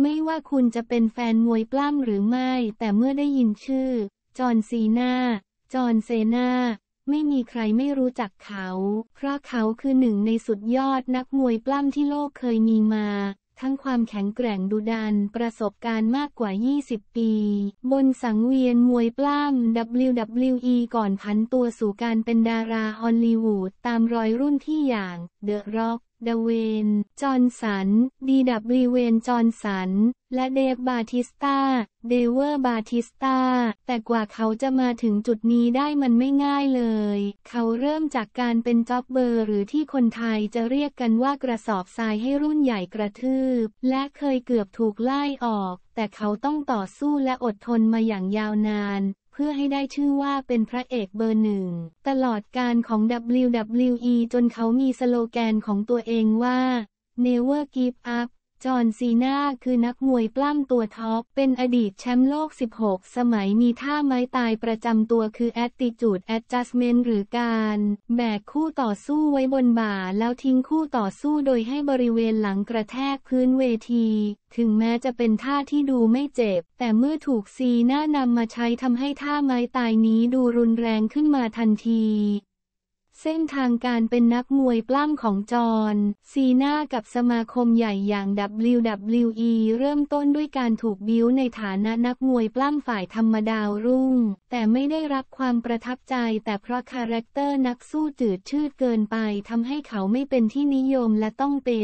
ไม่ว่าคุณจะเป็นแฟนมวยปล้ำหรือไม่ แต่เมื่อได้ยินชื่อ จอห์นซีนาจอห์นเซนาไม่มีใครไม่รู้จักเขา เพราะเขาคือหนึ่งในสุดยอดนักมวยปล้ำที่โลกเคยมีมาทั้งความแข็งแกร่งดุดันประสบการณ์มากกว่า 20 ปี บนสังเวียนมวยปล้ำ WWE ก่อนพันตัวสู่การเป็นดาราฮอลลีวูดตามรอยรุ่นที่อย่างเดอะร็อกเดเวนจอห์นสันดีดับลีเวน จอห์นสัน และเดฟ บาทิสตาเดเวอร์ บาทิสตาแต่กว่าเขาจะมาถึงจุดนี้ได้มันไม่ง่ายเลย เขาเริ่มจากการเป็นจ็อบเบอร์หรือที่คนไทยจะเรียกกันว่ากระสอบทรายให้รุ่นใหญ่กระทืบ และเคยเกือบถูกไล่ออก แต่เขาต้องต่อสู้และอดทนมาอย่างยาวนาน เพื่อให้ได้ชื่อว่าเป็นพระเอกเบอร์หนึ่ง ตลอดการของ WWE จนเขามีสโลแกนของตัวเองว่า Never Give Up จอร์นซีนาคือนักมวยปล้ำตัวท็อป เป็นอดีตแชมป์โลก 16 สมัยมีท่าไม้ตายประจำตัวคือ attitude adjustment หรือการ แบกคู่ต่อสู้ไว้บนบ่าแล้วทิ้งคู่ต่อสู้โดยให้บริเวณหลังกระแทกพื้นเวที ถึงแม้จะเป็นท่าที่ดูไม่เจ็บ แต่เมื่อถูกซีนานำมาใช้ทำให้ท่าไม้ตายนี้ดูรุนแรงขึ้นมาทันทีเส้นทางการเป็นนักมวยปล้ำของจอห์นซีนากับสมาคมใหญ่อย่าง WWE เริ่มต้นด้วยการถูกบิ้วในฐานะนักมวยปล้ำฝ่ายธรรมดาวรุ่ง แต่ไม่ได้รับความประทับใจ แต่เพราะคาแรคเตอร์นักสู้จืดชืดเกินไปทำให้เขาไม่เป็นที่นิยมและต้องเปลี่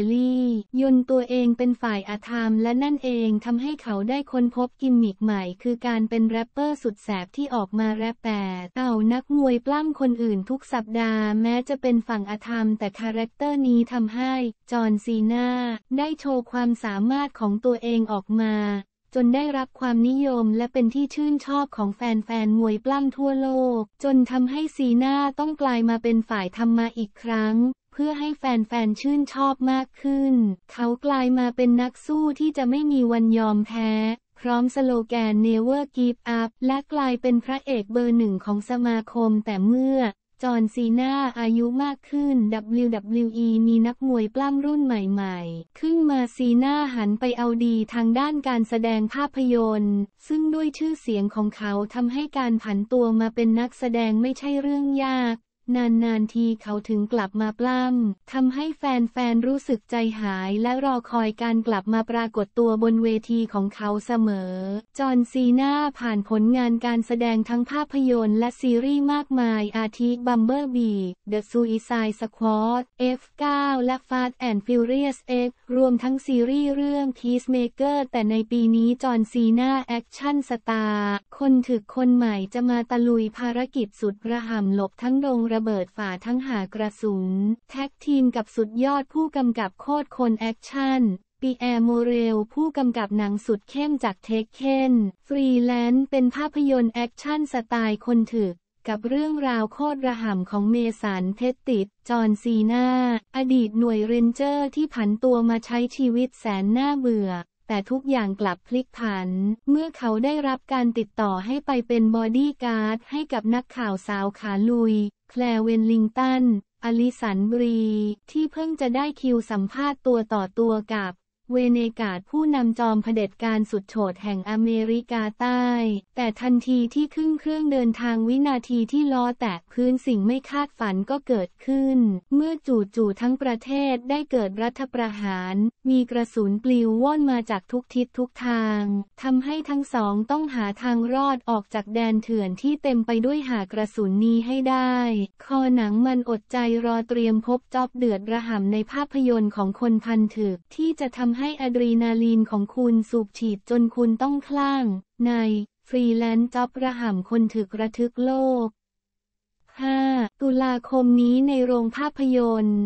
ยนตัวเองเป็นฝ่ายอาธรรม และนั่นเองทำให้เขาได้ค้นพบกิมมิกใหม่ คือการเป็นแรปเปอร์สุดแสบที่ออกมาแรปแปดเต่านักมวยปล้ำคนอื่นทุกสัปดาห์แม้จะเป็นฝั่งอธรรม แต่คาแรคเตอร์นี้ทำให้จอห์นซีนาได้โชว์ความสามารถของตัวเองออกมา จนได้รับความนิยมและเป็นที่ชื่นชอบของแฟนๆมวยปล้ำทั่วโลก จนทำให้ซีนาต้องกลายมาเป็นฝ่ายธรรมาอีกครั้ง เพื่อให้แฟนๆ ชื่นชอบมากขึ้น เขากลายมาเป็นนักสู้ที่จะไม่มีวันยอมแพ้ พร้อมสโลแกน Never Give Up และกลายเป็นพระเอกเบอร์หนึ่งของสมาคมแต่เมื่อจอร์นซีนาอายุมากขึ้น WWE มีนักมวยปล้ำรุ่นใหม่ๆ ขึ้นมาซีนาหันไปเอาดีทางด้านการแสดงภาพยนตร์ ซึ่งด้วยชื่อเสียงของเขาทำให้การผันตัวมาเป็นนักแสดงไม่ใช่เรื่องยากนานๆทีเขาถึงกลับมาปล้ำทำให้แฟนๆรู้สึกใจหายและรอคอยการกลับมาปรากฏตัวบนเวทีของเขาเสมอ จอห์นซีนาผ่านผลงานการแสดงทั้งภาพยนตร์และซีรีส์มากมายอาทิบัมเบอร์บีเดอะซูอิซายสควอต F9 และฟาอนด์ฟิวเรียสเอฟรวมทั้งซีรีส์เรื่องพีซเมเกอร์แต่ในปีนี้จอห์นซีนาแอคชั่นสตาร์คนถึกคนใหม่จะมาตะลุยภารกิจสุดระห่ำหลบทั้งโรงระเบิดฝ่าทั้งหากระสุนแท็กทีมกับสุดยอดผู้กำกับโคตรคนแอคชั่น ปีแอร์โมเรลผู้กำกับหนังสุดเข้มจากเทคเคนฟรีแลนซ์เป็นภาพยนตร์แอคชั่นสไตล์คนถึก กับเรื่องราวโคตรระห่ำของเมสันเทติด จอ์นซีนาอดีตหน่วยเรนเจอร์ที่ผันตัวมาใช้ชีวิตแสนน่าเบื่อแต่ทุกอย่างกลับพลิกผัน เมื่อเขาได้รับการติดต่อให้ไปเป็นบอดี้การ์ดให้กับนักข่าวสาวขาลุยแคลเวนลิงตันอลิสันบรี ที่เพิ่งจะได้คิวสัมภาษณ์ตัวต่อตัวกับเวเนกาดผู้นำจอมเผด็จการสุดโฉดแห่งอเมริกาใต้ แต่ทันทีที่ขึ้นเครื่องเดินทางวินาทีที่ล้อแตะพื้นสิ่งไม่คาดฝันก็เกิดขึ้น เมื่อจู่ๆทั้งประเทศได้เกิดรัฐประหาร มีกระสุนปลิวว่อนมาจากทุกทิศทุกทางทำให้ทั้งสองต้องหาทางรอดออกจากแดนเถื่อนที่เต็มไปด้วยหากระสุนนี้ให้ได้คอหนังมันอดใจรอเตรียมพบจอบเดือดระห่ำในภาพยนตร์ของคนพันถึกที่จะทำให้อะดรีนาลีนของคุณสูบฉีดจนคุณต้องคลั่งใน ฟรีแลนซ์จ็อบระห่ำคนถึกระทึกโลก 5. ตุลาคมนี้ในโรงภาพยนตร์